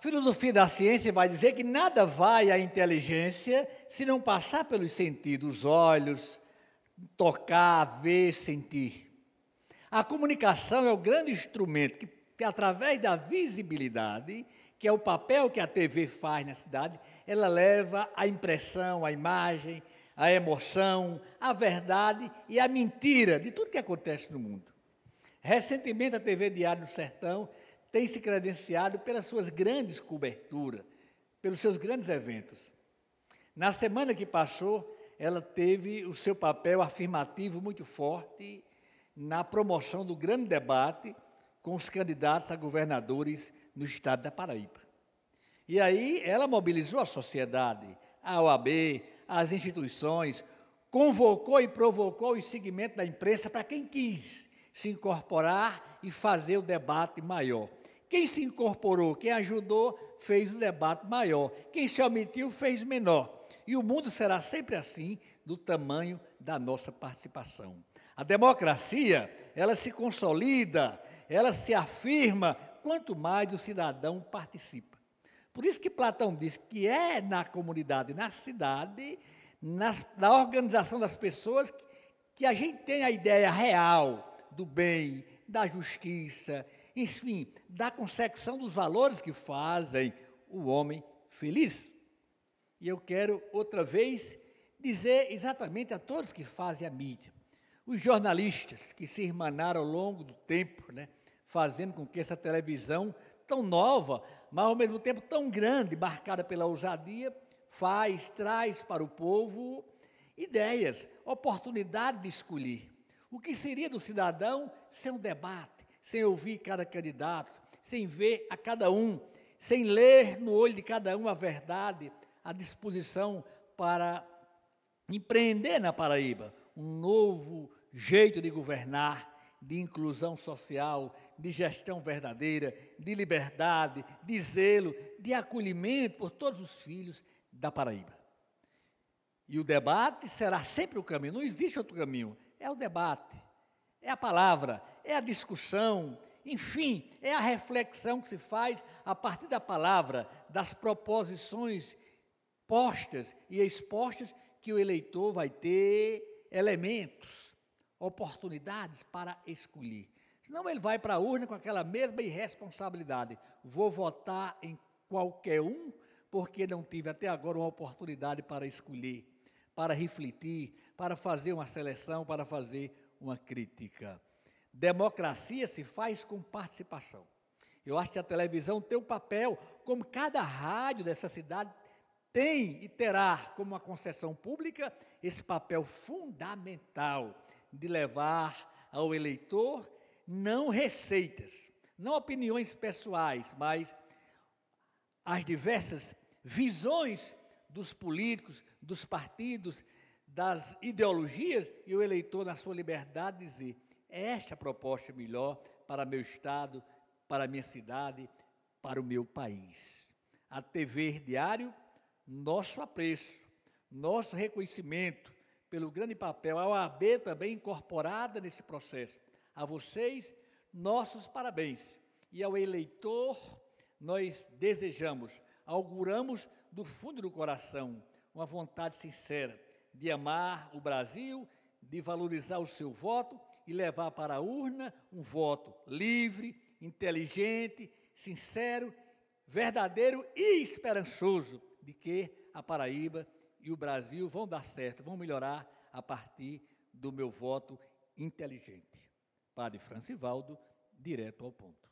filosofia da ciência vai dizer que nada vai à inteligência se não passar pelos sentidos, olhos, tocar, ver, sentir. A comunicação é o grande instrumento que, que através da visibilidade, que é o papel que a TV faz na cidade, ela leva a impressão, a imagem, a emoção, a verdade e a mentira de tudo que acontece no mundo. Recentemente, a TV Diário do Sertão tem se credenciado pelas suas grandes coberturas, pelos seus grandes eventos. Na semana que passou, ela teve o seu papel afirmativo muito forte na promoção do grande debate com os candidatos a governadores no estado da Paraíba. E aí ela mobilizou a sociedade, a OAB, as instituições, convocou e provocou o segmento da imprensa para quem quis se incorporar e fazer o debate maior. Quem se incorporou, quem ajudou, fez o debate maior. Quem se omitiu, fez menor. E o mundo será sempre assim, do tamanho da nossa participação. A democracia, ela se consolida, ela se afirma, quanto mais o cidadão participa. Por isso que Platão diz que é na comunidade, na cidade, nas, na organização das pessoas, que a gente tem a ideia real do bem, da justiça, enfim, da consecução dos valores que fazem o homem feliz. E eu quero outra vez dizer exatamente a todos que fazem a mídia, os jornalistas que se irmanaram ao longo do tempo, né, fazendo com que essa televisão tão nova, mas ao mesmo tempo tão grande, marcada pela ousadia, faz, traz para o povo ideias, oportunidade de escolher. O que seria do cidadão sem um debate? sem ouvir cada candidato, sem ver a cada um, sem ler no olho de cada um a verdade, a disposição para empreender na Paraíba um novo jeito de governar, de inclusão social, de gestão verdadeira, de liberdade, de zelo, de acolhimento por todos os filhos da Paraíba. E o debate será sempre o caminho, não existe outro caminho, é o debate é a palavra, é a discussão, enfim, é a reflexão que se faz a partir da palavra, das proposições postas e expostas que o eleitor vai ter elementos, oportunidades para escolher. Senão ele vai para a urna com aquela mesma irresponsabilidade. Vou votar em qualquer um, porque não tive até agora uma oportunidade para escolher, para refletir, para fazer uma seleção, para fazer uma crítica. Democracia se faz com participação. Eu acho que a televisão tem um papel, como cada rádio dessa cidade tem e terá como uma concessão pública esse papel fundamental de levar ao eleitor não receitas, não opiniões pessoais, mas as diversas visões dos políticos, dos partidos, das ideologias e o eleitor, na sua liberdade, dizer: é esta proposta é melhor para meu Estado, para minha cidade, para o meu país. A TV Diário, nosso apreço, nosso reconhecimento pelo grande papel, a OAB também incorporada nesse processo. A vocês, nossos parabéns. E ao eleitor, nós desejamos, auguramos do fundo do coração uma vontade sincera de amar o Brasil, de valorizar o seu voto e levar para a urna um voto livre, inteligente, sincero, verdadeiro e esperançoso de que a Paraíba e o Brasil vão dar certo, vão melhorar a partir do meu voto inteligente. Padre Francivaldo, direto ao ponto.